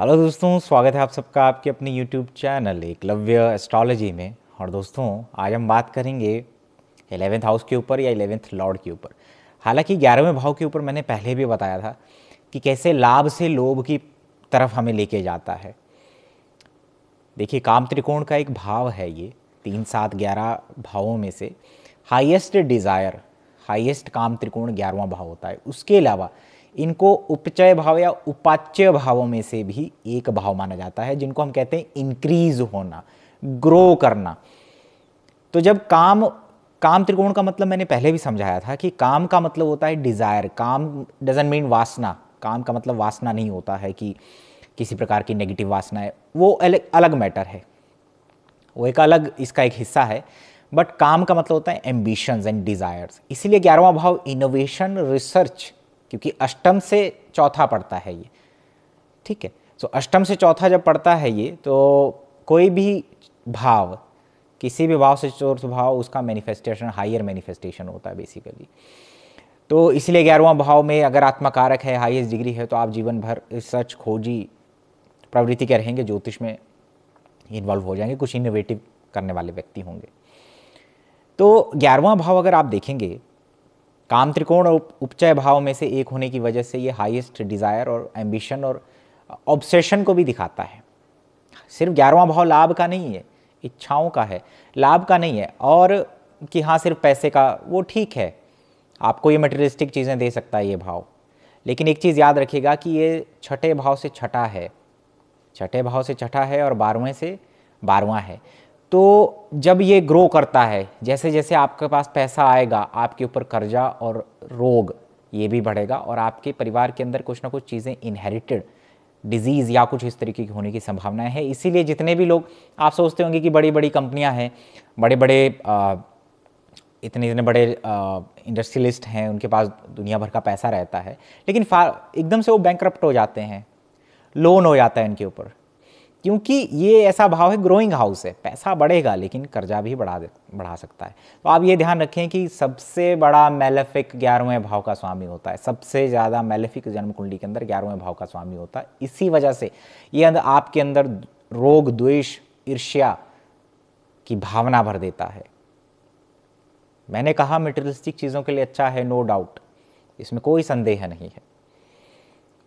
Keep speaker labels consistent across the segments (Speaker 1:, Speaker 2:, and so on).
Speaker 1: hello दोस्तों स्वागत है आप सबका आपके अपने यूट्यूब चैनल एकलव्य एस्ट्रोलॉजी में और दोस्तों आज हम बात करेंगे एलेवेंथ हाउस के ऊपर या एलेवेंथ लॉर्ड के ऊपर हालांकि ग्यारहवें भाव के ऊपर मैंने पहले भी बताया था कि कैसे लाभ से लोभ की तरफ हमें लेके जाता है देखिए काम त्रिकोण का एक भाव है ये तीन सात ग्यारह भावों में से हाईएस्ट डिज़ायर हाईएस्ट काम त्रिकोण ग्यारहवा भाव होता है उसके अलावा इनको उपचय भाव या उपाच्य भावों में से भी एक भाव माना जाता है जिनको हम कहते हैं इंक्रीज होना ग्रो करना तो जब काम काम त्रिकोण का मतलब मैंने पहले भी समझाया था कि काम का मतलब होता है डिज़ायर काम डजेंट मीन वासना काम का मतलब वासना नहीं होता है कि किसी प्रकार की नेगेटिव वासना है वो अलग अलग मैटर है वो एक अलग इसका एक हिस्सा है बट काम का मतलब होता है एम्बिशंस एंड डिज़ायर्स इसीलिए ग्यारहवा भाव इनोवेशन रिसर्च क्योंकि अष्टम से चौथा पड़ता है ये ठीक है सो अष्टम से चौथा जब पड़ता है ये तो कोई भी भाव किसी भी भाव से चौथ भाव उसका मैनिफेस्टेशन हायर मैनिफेस्टेशन होता है बेसिकली तो इसलिए ग्यारहवा भाव में अगर आत्मकारक है हाईएस्ट डिग्री है तो आप जीवन भर सच खोजी प्रवृत्ति के रहेंगे ज्योतिष में इन्वॉल्व हो जाएंगे कुछ इनोवेटिव करने वाले व्यक्ति होंगे तो ग्यारहवा भाव अगर आप देखेंगे काम त्रिकोण और उपचय भाव में से एक होने की वजह से ये हाईएस्ट डिज़ायर और एम्बिशन और ऑब्सेशन को भी दिखाता है सिर्फ ग्यारहवा भाव लाभ का नहीं है इच्छाओं का है लाभ का नहीं है और कि हाँ सिर्फ पैसे का वो ठीक है आपको ये मटेरियलिस्टिक चीज़ें दे सकता है ये भाव लेकिन एक चीज़ याद रखिएगा कि ये छठे भाव से छठा है छठे भाव से छठा है और बारहवें से बारहवा है तो जब ये ग्रो करता है जैसे जैसे आपके पास पैसा आएगा आपके ऊपर कर्जा और रोग ये भी बढ़ेगा और आपके परिवार के अंदर कुछ ना कुछ चीज़ें इनहेरिटेड डिजीज़ या कुछ इस तरीके की होने की संभावना है इसीलिए जितने भी लोग आप सोचते होंगे कि बड़ी बड़ी कंपनियां हैं बड़े बड़े आ, इतने इतने बड़े इंडस्ट्रियलिस्ट हैं उनके पास दुनिया भर का पैसा रहता है लेकिन एकदम से वो बैंक हो जाते हैं लोन हो जाता है इनके ऊपर क्योंकि ये ऐसा भाव है ग्रोइंग हाउस है पैसा बढ़ेगा लेकिन कर्जा भी बढ़ा दे बढ़ा सकता है तो आप ये ध्यान रखें कि सबसे बड़ा मेलेफिक ग्यारहवें भाव का स्वामी होता है सबसे ज़्यादा मेलेफिक जन्म कुंडली के अंदर ग्यारहवें भाव का स्वामी होता है इसी वजह से ये अंदर आपके अंदर रोग द्वेष ईर्ष्या की भावना भर देता है मैंने कहा मेटेरियलिस्टिक चीज़ों के लिए अच्छा है नो डाउट इसमें कोई संदेह नहीं है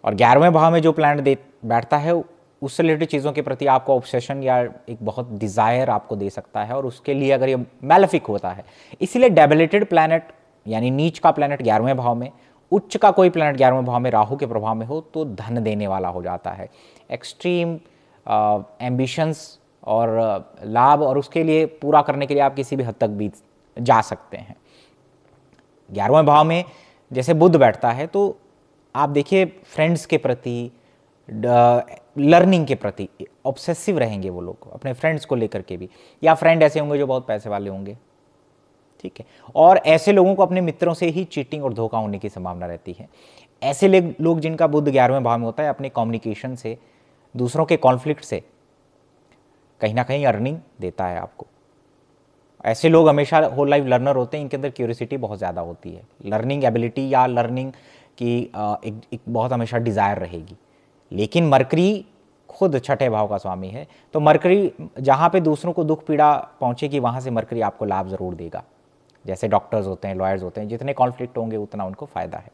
Speaker 1: और ग्यारहवें भाव में जो प्लान दे बैठता है उससे रिलेटेड चीज़ों के प्रति आपको ऑब्सेशन या एक बहुत डिज़ायर आपको दे सकता है और उसके लिए अगर ये मेलफिक होता है इसीलिए डेबलेटेड प्लानट यानी नीच का प्लानट ग्यारहवें भाव में उच्च का कोई प्लानट ग्यारहवें भाव में राहु के प्रभाव में हो तो धन देने वाला हो जाता है एक्सट्रीम एम्बिशंस और लाभ और उसके लिए पूरा करने के लिए आप किसी भी हद तक भी जा सकते हैं ग्यारहवें भाव में जैसे बुद्ध बैठता है तो आप देखिए फ्रेंड्स के प्रति लर्निंग के प्रति ऑब्सेसिव रहेंगे वो लोग अपने फ्रेंड्स को लेकर के भी या फ्रेंड ऐसे होंगे जो बहुत पैसे वाले होंगे ठीक है और ऐसे लोगों को अपने मित्रों से ही चीटिंग और धोखा होने की संभावना रहती है ऐसे लोग जिनका बुद्ध ग्यारहवें भाव में होता है अपने कम्युनिकेशन से दूसरों के कॉन्फ्लिक्ट से कहीं ना कहीं अर्निंग देता है आपको ऐसे लोग हमेशा होल लाइफ लर्नर होते हैं इनके अंदर क्यूरिसिटी बहुत ज़्यादा होती है लर्निंग एबिलिटी या लर्निंग की एक, एक बहुत हमेशा डिज़ायर रहेगी लेकिन मरकरी खुद छठे भाव का स्वामी है तो मरकरी जहाँ पे दूसरों को दुख पीड़ा पहुँचेगी वहाँ से मरकरी आपको लाभ ज़रूर देगा जैसे डॉक्टर्स होते हैं लॉयर्स होते हैं जितने कॉन्फ्लिक्ट होंगे उतना उनको फ़ायदा है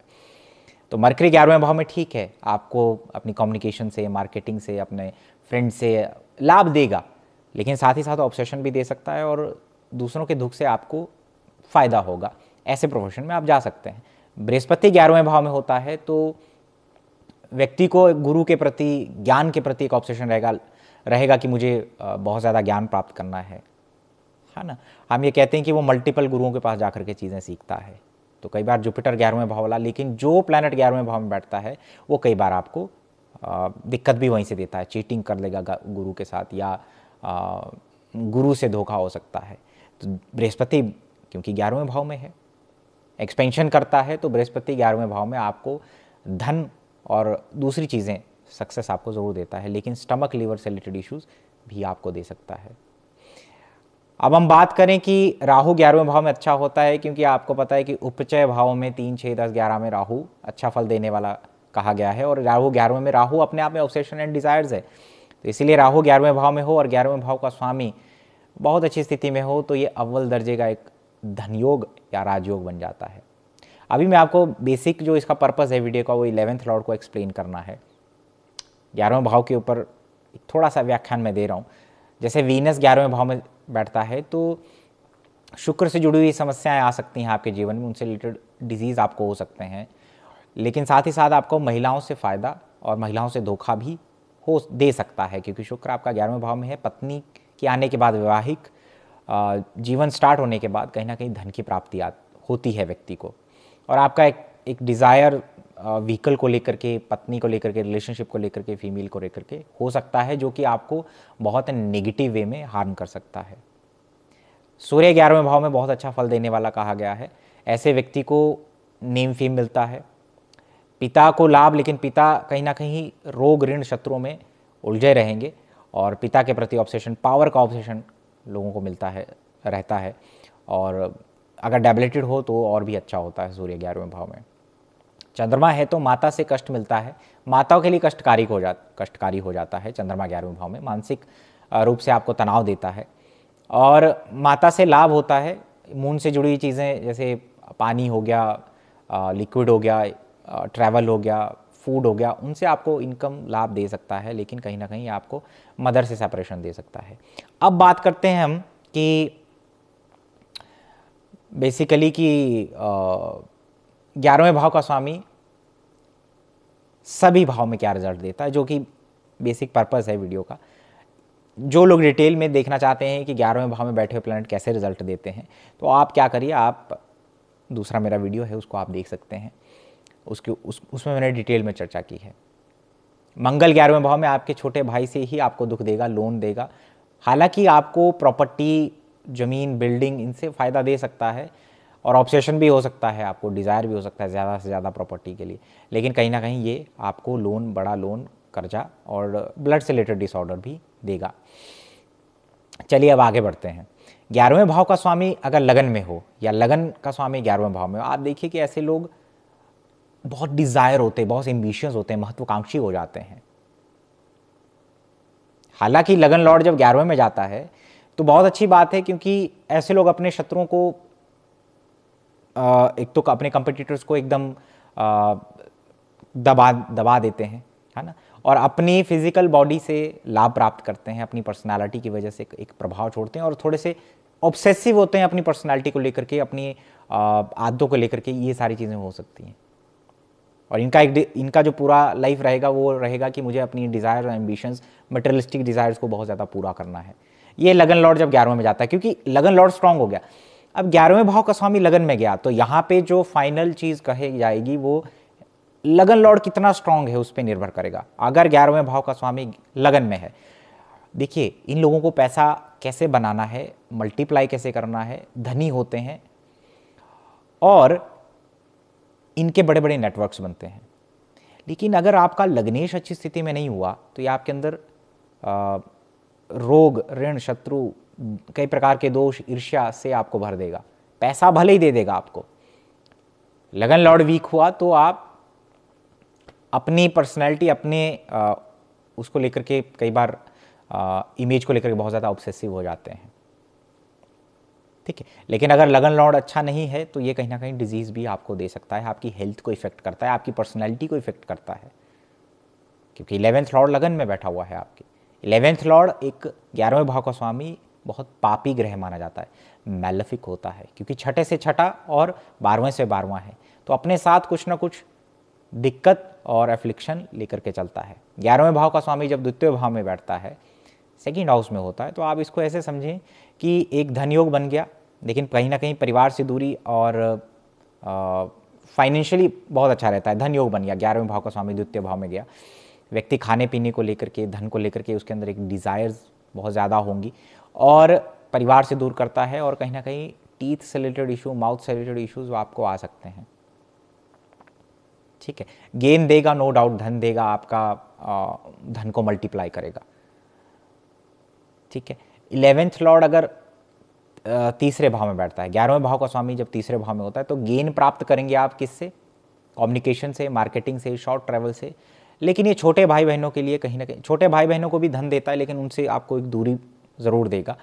Speaker 1: तो मरकरी ग्यारहवें भाव में ठीक है आपको अपनी कम्युनिकेशन से मार्केटिंग से अपने फ्रेंड से लाभ देगा लेकिन साथ ही साथ ऑब्सेशन भी दे सकता है और दूसरों के दुख से आपको फ़ायदा होगा ऐसे प्रोफेशन में आप जा सकते हैं बृहस्पति ग्यारहवें भाव में होता है तो व्यक्ति को गुरु के प्रति ज्ञान के प्रति एक ऑब्सेशन रहेगा रहेगा कि मुझे बहुत ज़्यादा ज्ञान प्राप्त करना है है हाँ ना हम ये कहते हैं कि वो मल्टीपल गुरुओं के पास जाकर के चीज़ें सीखता है तो कई बार जुपिटर ग्यारहवें भाव वाला लेकिन जो प्लानट ग्यारहवें भाव में बैठता है वो कई बार आपको दिक्कत भी वहीं से देता है चीटिंग कर लेगा गुरु के साथ या गुरु से धोखा हो सकता है तो बृहस्पति क्योंकि ग्यारहवें भाव में है एक्सपेंशन करता है तो बृहस्पति ग्यारहवें भाव में आपको धन और दूसरी चीज़ें सक्सेस आपको ज़रूर देता है लेकिन स्टमक लीवर से रिलेटेड इश्यूज़ भी आपको दे सकता है अब हम बात करें कि राहु ग्यारहवें भाव में अच्छा होता है क्योंकि आपको पता है कि उपचय भाव में तीन छः दस ग्यारह में राहु अच्छा फल देने वाला कहा गया है और राहु ग्यारहवें में राहु अपने आप में ऑब्सेशन एंड डिज़ायर्स है तो इसीलिए राहु ग्यारहवें भाव में हो और ग्यारहवें भाव का स्वामी बहुत अच्छी स्थिति में हो तो ये अव्वल दर्जे का एक धनयोग या राजयोग बन जाता है अभी मैं आपको बेसिक जो इसका पर्पज़ है वीडियो का वो इलेवेंथ लॉर्ड को एक्सप्लेन करना है ग्यारहवें भाव के ऊपर थोड़ा सा व्याख्यान मैं दे रहा हूँ जैसे वीनस ग्यारहवें भाव में बैठता है तो शुक्र से जुड़ी हुई समस्याएं आ सकती हैं आपके जीवन में उनसे रिलेटेड डिजीज़ आपको हो सकते हैं लेकिन साथ ही साथ आपको महिलाओं से फ़ायदा और महिलाओं से धोखा भी हो दे सकता है क्योंकि शुक्र आपका ग्यारहवें भाव में है पत्नी के आने के बाद वैवाहिक जीवन स्टार्ट होने के बाद कहीं ना कहीं धन की प्राप्ति होती है व्यक्ति को और आपका एक एक डिज़ायर व्हीकल को लेकर के पत्नी को लेकर के रिलेशनशिप को लेकर के फीमेल को लेकर के हो सकता है जो कि आपको बहुत नेगेटिव वे में हार्म कर सकता है सूर्य ग्यारहवें भाव में बहुत अच्छा फल देने वाला कहा गया है ऐसे व्यक्ति को नेम फेम मिलता है पिता को लाभ लेकिन पिता कहीं ना कहीं रोग ऋण शत्रुओं में उलझे रहेंगे और पिता के प्रति ऑब्सेशन पावर का ऑब्सेशन लोगों को मिलता है रहता है और अगर डेबलेटेड हो तो और भी अच्छा होता है सूर्य ग्यारहवें भाव में चंद्रमा है तो माता से कष्ट मिलता है माताओं के लिए कष्टकारी हो जा कष्टकारी हो जाता है चंद्रमा ग्यारहवें भाव में मानसिक रूप से आपको तनाव देता है और माता से लाभ होता है मून से जुड़ी चीज़ें जैसे पानी हो गया लिक्विड हो गया ट्रैवल हो गया फूड हो गया उनसे आपको इनकम लाभ दे सकता है लेकिन कहीं ना कहीं आपको मदर से सेपरेशन दे सकता है अब बात करते हैं हम कि बेसिकली कि ग्यारहवें भाव का स्वामी सभी भाव में क्या रिजल्ट देता है जो कि बेसिक पर्पस है वीडियो का जो लोग डिटेल में देखना चाहते हैं कि ग्यारहवें भाव में बैठे हुए प्लैनेट कैसे रिजल्ट देते हैं तो आप क्या करिए आप दूसरा मेरा वीडियो है उसको आप देख सकते हैं उसके उस उसमें मैंने डिटेल में चर्चा की है मंगल ग्यारहवें भाव में आपके छोटे भाई से ही आपको दुख देगा लोन देगा हालांकि आपको प्रॉपर्टी ज़मीन बिल्डिंग इनसे फ़ायदा दे सकता है और ऑब्सेशन भी हो सकता है आपको डिज़ायर भी हो सकता है ज़्यादा से ज़्यादा प्रॉपर्टी के लिए लेकिन कहीं ना कहीं ये आपको लोन बड़ा लोन कर्जा और ब्लड से रिलेटेड डिसऑर्डर भी देगा चलिए अब आगे बढ़ते हैं ग्यारहवें भाव का स्वामी अगर लगन में हो या लगन का स्वामी ग्यारहवें भाव में हो आप देखिए कि ऐसे लोग बहुत डिज़ायर होते हैं बहुत एम्बिशियस होते हैं महत्वाकांक्षी हो जाते हैं हालांकि लगन लॉर्ड जब ग्यारहवें में जाता है तो बहुत अच्छी बात है क्योंकि ऐसे लोग अपने शत्रुओं को एक तो अपने कंपटीटर्स को एकदम दबा दबा देते हैं है ना और अपनी फिजिकल बॉडी से लाभ प्राप्त करते हैं अपनी पर्सनालिटी की वजह से एक प्रभाव छोड़ते हैं और थोड़े से ऑब्सेसिव होते हैं अपनी पर्सनालिटी को लेकर के अपनी आदतों को लेकर के ये सारी चीज़ें हो सकती हैं और इनका एक इनका जो पूरा लाइफ रहेगा वो रहेगा कि मुझे अपनी डिज़ायर और एम्बिशंस मटेरियलिस्टिक डिज़ायर्स को बहुत ज़्यादा पूरा करना है ये लगन लॉर्ड जब ग्यारहवें में जाता है क्योंकि लगन लॉर्ड स्ट्रांग हो गया अब ग्यारहवें भाव का स्वामी लगन में गया तो यहाँ पे जो फाइनल चीज़ कही जाएगी वो लगन लॉर्ड कितना स्ट्रांग है उस पर निर्भर करेगा अगर ग्यारहवें भाव का स्वामी लगन में है देखिए इन लोगों को पैसा कैसे बनाना है मल्टीप्लाई कैसे करना है धनी होते हैं और इनके बड़े बड़े नेटवर्क्स बनते हैं लेकिन अगर आपका लग्नेश अच्छी स्थिति में नहीं हुआ तो ये आपके अंदर रोग ऋण शत्रु कई प्रकार के दोष ईर्ष्या से आपको भर देगा पैसा भले ही दे देगा आपको लगन लॉर्ड वीक हुआ तो आप अपनी पर्सनैलिटी अपने आ, उसको लेकर के कई बार आ, इमेज को लेकर के बहुत ज़्यादा ऑब्सेसिव हो जाते हैं ठीक है लेकिन अगर लगन लॉर्ड अच्छा नहीं है तो ये कहीं ना कहीं डिजीज़ भी आपको दे सकता है आपकी हेल्थ को इफेक्ट करता है आपकी पर्सनैलिटी को इफेक्ट करता है क्योंकि इलेवेंथ लॉर्ड लगन में बैठा हुआ है आपकी इलेवेंथ लॉर्ड एक ग्यारहवें भाव का स्वामी बहुत पापी ग्रह माना जाता है मैलफिक होता है क्योंकि छठे से छठा और बारहवें से बारहवा है तो अपने साथ कुछ ना कुछ दिक्कत और एफ्लिक्शन लेकर के चलता है ग्यारहवें भाव का स्वामी जब द्वितीय भाव में बैठता है सेकेंड हाउस में होता है तो आप इसको ऐसे समझें कि एक धनयोग बन गया लेकिन कहीं ना कहीं परिवार से दूरी और फाइनेंशियली बहुत अच्छा रहता है धन योग बन गया ग्यारहवें भाव का स्वामी द्वितीय भाव में गया व्यक्ति खाने पीने को लेकर के धन को लेकर के उसके अंदर एक डिज़ायर्स बहुत ज़्यादा होंगी और परिवार से दूर करता है और कहीं ना कहीं टीथ से रिलेटेड इशू माउथ से रिलेटेड इशूज़ आपको आ सकते हैं ठीक है गेन देगा नो डाउट धन देगा आपका धन को मल्टीप्लाई करेगा ठीक है इलेवेंथ लॉर्ड अगर तीसरे भाव में बैठता है ग्यारहवें भाव का स्वामी जब तीसरे भाव में होता है तो गेन प्राप्त करेंगे आप किससे कम्युनिकेशन से मार्केटिंग से शॉर्ट ट्रैवल से लेकिन ये छोटे भाई बहनों के लिए कहीं ना कहीं छोटे भाई बहनों को भी धन देता है लेकिन उनसे आपको एक दूरी ज़रूर देगा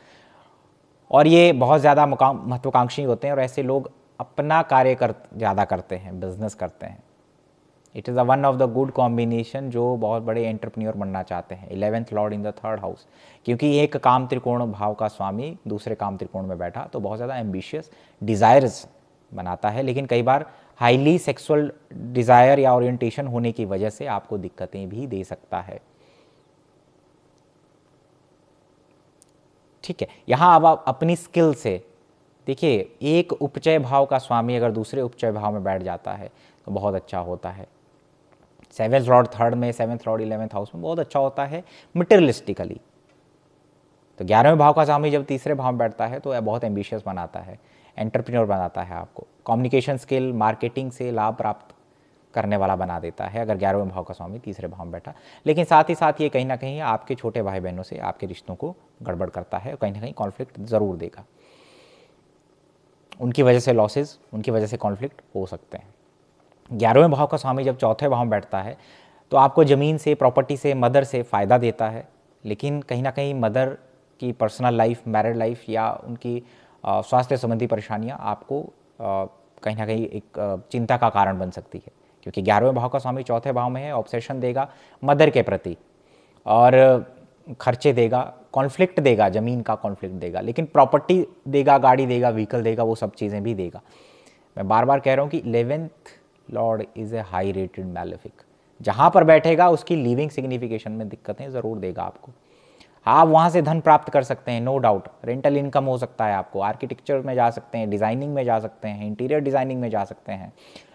Speaker 1: और ये बहुत ज़्यादा महत्वाकांक्षी होते हैं और ऐसे लोग अपना कार्य कर ज़्यादा करते हैं बिजनेस करते हैं it is a one of the good combination जो बहुत बड़े एंटरप्रेन्योर बनना चाहते हैं eleventh lord in the third house क्योंकि एक काम त्रिकोण भाव का स्वामी दूसरे काम त्रिकोण में बैठा तो बहुत ज़्यादा एम्बिशियस डिज़ायर्स बनाता है लेकिन कई बार हाईली सेक्सुअल डिज़ायर या ओरिएंटेशन होने की वजह से आपको दिक्कतें भी दे सकता है ठीक है यहाँ अब आप अपनी स्किल से देखिए एक उपचय भाव का स्वामी अगर दूसरे उपचय भाव में बैठ जाता है तो बहुत अच्छा होता है सेवेंथ रॉड थर्ड में सेवेंथ रॉड इलेवेंथ हाउस में बहुत अच्छा होता है मटेरियलिस्टिकली तो ग्यारहवें भाव का स्वामी जब तीसरे भाव में बैठता है तो बहुत एम्बिशियस बनाता है एंटरप्रेन्योर बनाता है आपको कम्युनिकेशन स्किल मार्केटिंग से लाभ प्राप्त करने वाला बना देता है अगर ग्यारहवें भाव का स्वामी तीसरे भाव में बैठा लेकिन साथ ही साथ ये कहीं ना कहीं आपके छोटे भाई बहनों से आपके रिश्तों को गड़बड़ करता है कहीं ना कहीं कॉन्फ्लिक्ट ज़रूर देगा उनकी वजह से लॉसेज उनकी वजह से कॉन्फ्लिक्ट हो सकते हैं ग्यारहवें भाव का स्वामी जब चौथे भाव में बैठता है तो आपको ज़मीन से प्रॉपर्टी से मदर से फ़ायदा देता है लेकिन कहीं ना कहीं मदर की पर्सनल लाइफ मैरिड लाइफ या उनकी स्वास्थ्य संबंधी परेशानियाँ आपको कहीं ना कहीं एक चिंता का कारण बन सकती है क्योंकि ग्यारहवें भाव का स्वामी चौथे भाव में है ऑब्सेशन देगा मदर के प्रति और खर्चे देगा कॉन्फ्लिक्ट देगा ज़मीन का कॉन्फ्लिक्ट देगा लेकिन प्रॉपर्टी देगा गाड़ी देगा व्हीकल देगा वो सब चीज़ें भी देगा मैं बार बार कह रहा हूँ कि eleventh lord is a high rated malefic जहाँ पर बैठेगा उसकी लिविंग सिग्निफिकेशन में दिक्कतें ज़रूर देगा आपको आप वहाँ से धन प्राप्त कर सकते हैं नो डाउट रेंटल इनकम हो सकता है आपको आर्किटेक्चर में जा सकते हैं डिज़ाइनिंग में जा सकते हैं इंटीरियर डिज़ाइनिंग में जा सकते हैं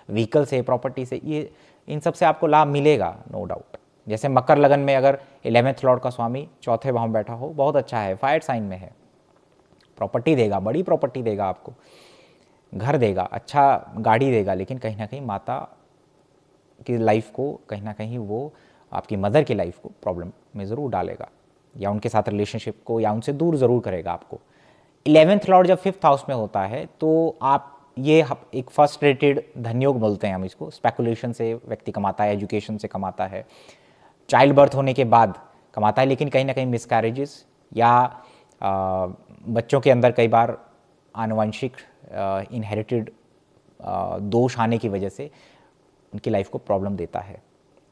Speaker 1: व्हीकल से प्रॉपर्टी से ये इन सब से आपको लाभ मिलेगा नो डाउट जैसे मकर लगन में अगर इलेवेंथ लॉर्ड का स्वामी चौथे भाव में बैठा हो बहुत अच्छा है फायर साइन में है प्रॉपर्टी देगा बड़ी प्रॉपर्टी देगा आपको घर देगा अच्छा गाड़ी देगा लेकिन कहीं ना कहीं माता की लाइफ को कहीं ना कहीं वो आपकी मदर की लाइफ को प्रॉब्लम में ज़रूर डालेगा या उनके साथ रिलेशनशिप को या उनसे दूर ज़रूर करेगा आपको इलेवेंथ लॉर्ड जब फिफ्थ हाउस में होता है तो आप ये एक फर्स्ट रेटेड धनयोग बोलते हैं हम इसको स्पेकुलेशन से व्यक्ति कमाता है एजुकेशन से कमाता है चाइल्ड बर्थ होने के बाद कमाता है लेकिन कहीं ना कहीं मिसकैरेजेस या आ, बच्चों के अंदर कई बार आनुवंशिक इनहेरिटेड दोष आने की वजह से उनकी लाइफ को प्रॉब्लम देता है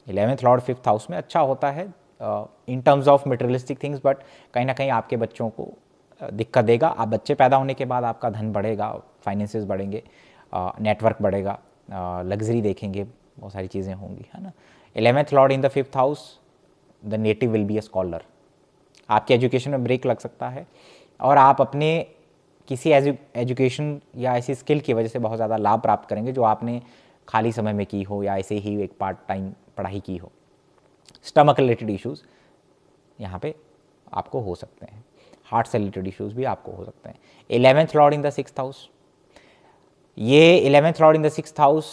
Speaker 1: इलेवेंथ लॉर्ड फिफ्थ हाउस में अच्छा होता है in terms of materialistic things but कहीं ना कहीं आपके बच्चों को uh, दिक्कत देगा आप बच्चे पैदा होने के बाद आपका धन बढ़ेगा फाइनेंसेस बढ़ेंगे नेटवर्क uh, बढ़ेगा लग्जरी uh, देखेंगे बहुत सारी चीज़ें होंगी है ना eleventh lord in the fifth house the native will be a scholar आपके एजुकेशन में ब्रेक लग सकता है और आप अपने किसी एजुकेशन या ऐसी स्किल की वजह से बहुत ज़्यादा लाभ प्राप्त करेंगे जो आपने खाली समय में की हो या ऐसे ही एक पार्ट टाइम पढ़ाई की हो स्टमक रिलेटेड इश्यूज़ यहाँ पे आपको हो सकते हैं हार्ट से रिलेटेड इश्यूज़ भी आपको हो सकते हैं eleventh lord in the six house ये eleventh lord in the six house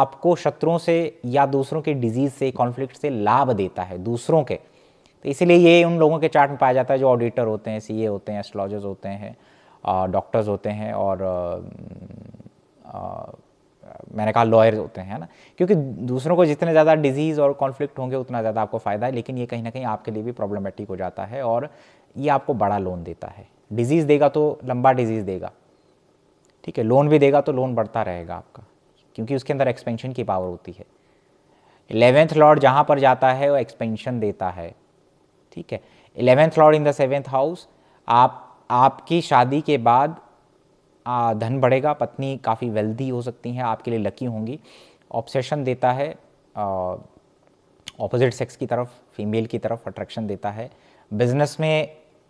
Speaker 1: आपको शत्रुओं से या दूसरों के डिजीज़ से कॉन्फ्लिक्ट से लाभ देता है दूसरों के तो इसीलिए ये उन लोगों के चार्ट में पाया जाता है जो ऑडिटर होते हैं सीए होते हैं एस्ट्रोलॉजर्स होते हैं डॉक्टर्स होते हैं और आ, आ, मैंने कहा लॉयर होते हैं ना क्योंकि दूसरों को जितने ज़्यादा डिजीज़ और कॉन्फ्लिक्ट होंगे उतना ज़्यादा आपको फ़ायदा है लेकिन ये कहीं ना कहीं आपके लिए भी प्रॉब्लमेटिक हो जाता है और ये आपको बड़ा लोन देता है डिजीज़ देगा तो लंबा डिजीज़ देगा ठीक है लोन भी देगा तो लोन बढ़ता रहेगा आपका क्योंकि उसके अंदर एक्सपेंशन की पावर होती है इलेवेंथ लॉर्ड जहाँ पर जाता है वो एक्सपेंशन देता है ठीक है eleventh lord in the seventh house आप आपकी शादी के बाद धन बढ़ेगा पत्नी काफ़ी वेल्दी हो सकती हैं आपके लिए लकी होंगी ऑब्सेशन देता है ऑपोजिट सेक्स की तरफ फीमेल की तरफ अट्रैक्शन देता है बिजनेस में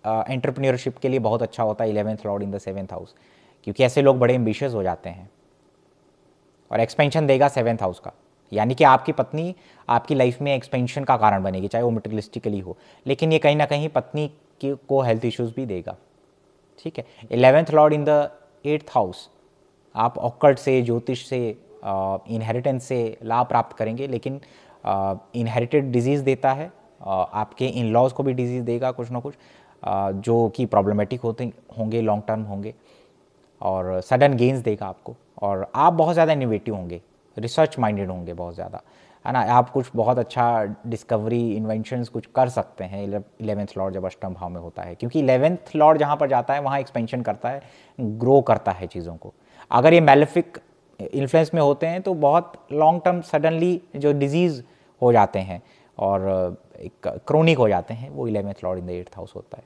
Speaker 1: एंटरप्रेन्योरशिप के लिए बहुत अच्छा होता है eleventh lord in the seventh house क्योंकि ऐसे लोग बड़े एम्बिशियस हो जाते हैं और एक्सपेंशन देगा सेवेंथ हाउस का यानी कि आपकी पत्नी आपकी लाइफ में एक्सपेंशन का कारण बनेगी चाहे वो मटेरियलिस्टिकली हो लेकिन ये कहीं ना कहीं पत्नी की को हेल्थ इश्यूज भी देगा ठीक है eleventh lord in the eighth house आप ऑक्कर्ड से ज्योतिष से इनहेरिटेंस से लाभ प्राप्त करेंगे लेकिन इनहेरिटेड डिजीज़ देता है आपके इन लॉज को भी डिजीज़ देगा कुछ ना कुछ जो कि प्रॉब्लमेटिक होते होंगे लॉन्ग टर्म होंगे और सडन गेंस देगा आपको और आप बहुत ज़्यादा इनोवेटिव होंगे रिसर्च माइंडेड होंगे बहुत ज़्यादा है ना आप कुछ बहुत अच्छा डिस्कवरी इन्वेंशन कुछ कर सकते हैं इलेवेंथ लॉर्ड जब अष्टम भाव में होता है क्योंकि इलेवेंथ लॉर्ड जहाँ पर जाता है वहाँ एक्सपेंशन करता है ग्रो करता है चीज़ों को अगर ये मेलिफिक इन्फ्लुएंस में होते हैं तो बहुत लॉन्ग टर्म सडनली जो डिजीज़ हो जाते हैं और क्रोनिक हो जाते हैं वो eleventh lord in the eighth house होता है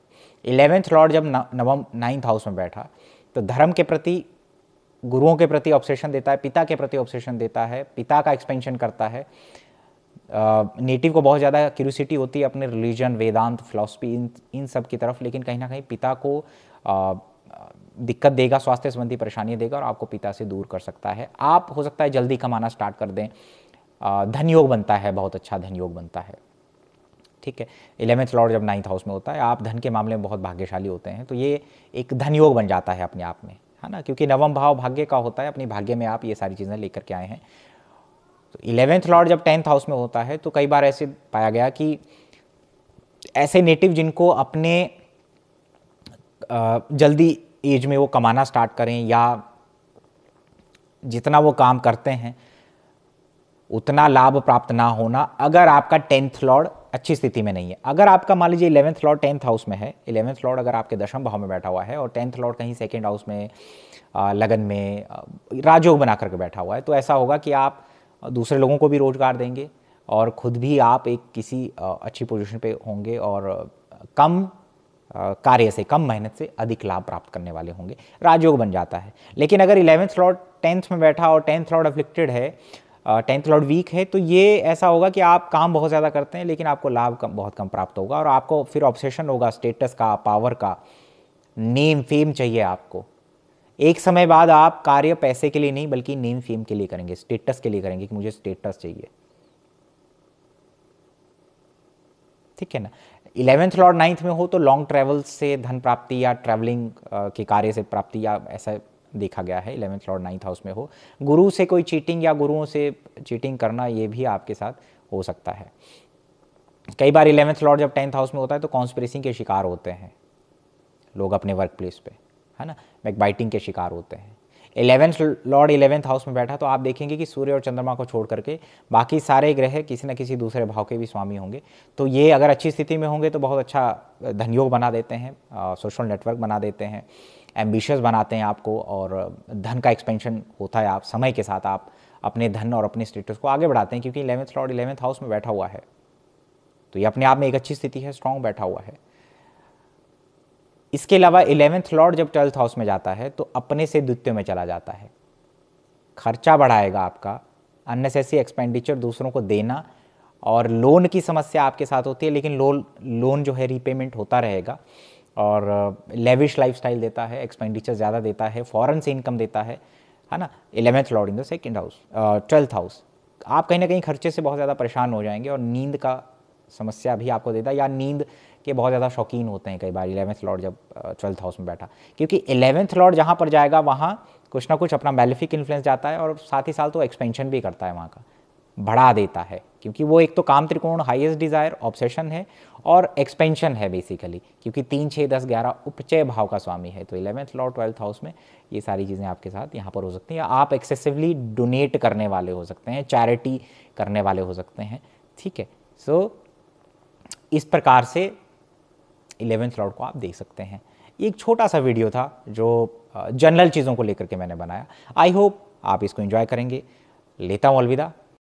Speaker 1: इलेवेंथ लॉर्ड जब नवम नाइन्थ हाउस में बैठा तो धर्म के प्रति गुरुओं के प्रति ऑब्सेशन देता है पिता के प्रति ऑब्सेशन देता है पिता का एक्सपेंशन करता है नेटिव को बहुत ज़्यादा क्यूरसिटी होती है अपने रिलीजन वेदांत फिलासफी इन इन सब की तरफ लेकिन कहीं ना कहीं पिता को आ, दिक्कत देगा स्वास्थ्य संबंधी परेशानियाँ देगा और आपको पिता से दूर कर सकता है आप हो सकता है जल्दी कमाना स्टार्ट कर दें धनयोग बनता है बहुत अच्छा धन योग बनता है ठीक है इलेवेंथ लॉर्ड जब नाइन्थ हाउस में होता है आप धन के मामले में बहुत भाग्यशाली होते हैं तो ये एक धनयोग बन जाता है अपने आप में है हाँ ना क्योंकि नवम भाव भाग्य का होता है अपने भाग्य में आप ये सारी चीज़ें लेकर के आए हैं तो इलेवेंथ लॉर्ड जब टेंथ हाउस में होता है तो कई बार ऐसे पाया गया कि ऐसे नेटिव जिनको अपने जल्दी एज में वो कमाना स्टार्ट करें या जितना वो काम करते हैं उतना लाभ प्राप्त ना होना अगर आपका टेंथ लॉर्ड अच्छी स्थिति में नहीं है अगर आपका मान लीजिए इलेवंथ लॉर्ड टेंथ हाउस में है इलेवंथ लॉर्ड अगर आपके दशम भाव में बैठा हुआ है और टेंथ लॉर्ड कहीं सेकेंड हाउस में लगन में राजयोग बना करके बैठा हुआ है तो ऐसा होगा कि आप दूसरे लोगों को भी रोजगार देंगे और ख़ुद भी आप एक किसी अच्छी पोजिशन पर होंगे और कम कार्य से कम मेहनत से अधिक लाभ प्राप्त करने वाले होंगे राजयोग बन जाता है लेकिन अगर इलेवेंथ लॉर्ड टेंथ में बैठा और टेंथ लॉर्ड अफ्लिक्टेड है टेंथ लॉर्ड वीक है तो ये ऐसा होगा कि आप काम बहुत ज़्यादा करते हैं लेकिन आपको लाभ कम बहुत कम प्राप्त होगा और आपको फिर ऑब्सेशन होगा स्टेटस का पावर का नेम फेम चाहिए आपको एक समय बाद आप कार्य पैसे के लिए नहीं बल्कि नेम फेम के लिए करेंगे स्टेटस के लिए करेंगे कि मुझे स्टेटस चाहिए ठीक है ना इलेवेंथ लॉर्ड नाइन्थ में हो तो लॉन्ग ट्रैवल से धन प्राप्ति या ट्रैवलिंग के कार्य से प्राप्ति या ऐसा देखा गया है इलेवंथ और नाइन्थ हाउस में हो गुरु से कोई चीटिंग या गुरुओं से चीटिंग करना ये भी आपके साथ हो सकता है कई बार इलेवंथ लॉर्ड जब टेंथ हाउस में होता है तो कॉन्स्परेसी के शिकार होते हैं लोग अपने वर्क प्लेस पर है ना बैक बाइटिंग के शिकार होते हैं इलेवेंथ लॉर्ड इलेवेंथ हाउस में बैठा तो आप देखेंगे कि सूर्य और चंद्रमा को छोड़ करके बाकी सारे ग्रह किसी न किसी दूसरे भाव के भी स्वामी होंगे तो ये अगर अच्छी स्थिति में होंगे तो बहुत अच्छा धनयोग बना देते हैं सोशल नेटवर्क बना देते हैं एम्बिशियस बनाते हैं आपको और धन का एक्सपेंशन होता है आप समय के साथ आप अपने धन और अपने स्टेटस को आगे बढ़ाते हैं क्योंकि इलेवंथ लॉर्ड इलेवंथ हाउस में बैठा हुआ है तो ये अपने आप में एक अच्छी स्थिति है स्ट्रांग बैठा हुआ है इसके अलावा इलेवेंथ लॉर्ड जब ट्वेल्थ हाउस में जाता है तो अपने से द्वितीय में चला जाता है खर्चा बढ़ाएगा आपका अननेसेसरी एक्सपेंडिचर दूसरों को देना और लोन की समस्या आपके साथ होती है लेकिन लोन लोन जो है रीपेमेंट होता रहेगा और लेविश लाइफ स्टाइल देता है एक्सपेंडिचर ज़्यादा देता है फ़ॉरन से इनकम देता है है ना eleventh lord in the second house twelfth house आप कहीं ना कहीं खर्चे से बहुत ज़्यादा परेशान हो जाएंगे और नींद का समस्या भी आपको देता है या नींद के बहुत ज़्यादा शौकीन होते हैं कई बार इलेवेंथ लॉर्ड जब ट्वेल्थ uh, हाउस में बैठा क्योंकि इलेवेंथ लॉर्ड जहाँ पर जाएगा वहाँ कुछ ना कुछ अपना बेलिफिक इन्फ्लुएंस जाता है और साथ ही साथ तो एक्सपेंशन भी करता है वहाँ का बढ़ा देता है क्योंकि वो एक तो काम त्रिकोण हाइएस्ट डिज़ायर ऑब्सेशन है और एक्सपेंशन है बेसिकली क्योंकि तीन छः दस ग्यारह उपचय भाव का स्वामी है तो इलेवेंथ लॉ ट्वेल्थ हाउस में ये सारी चीज़ें आपके साथ यहाँ पर हो सकती हैं आप एक्सेसिवली डोनेट करने वाले हो सकते हैं चैरिटी करने वाले हो सकते हैं ठीक है सो so, इस प्रकार से इलेवेंथ लॉर्ड को आप देख सकते हैं एक छोटा सा वीडियो था जो जनरल चीज़ों को लेकर के मैंने बनाया आई होप आप इसको एंजॉय करेंगे लेता हूँ अलविदा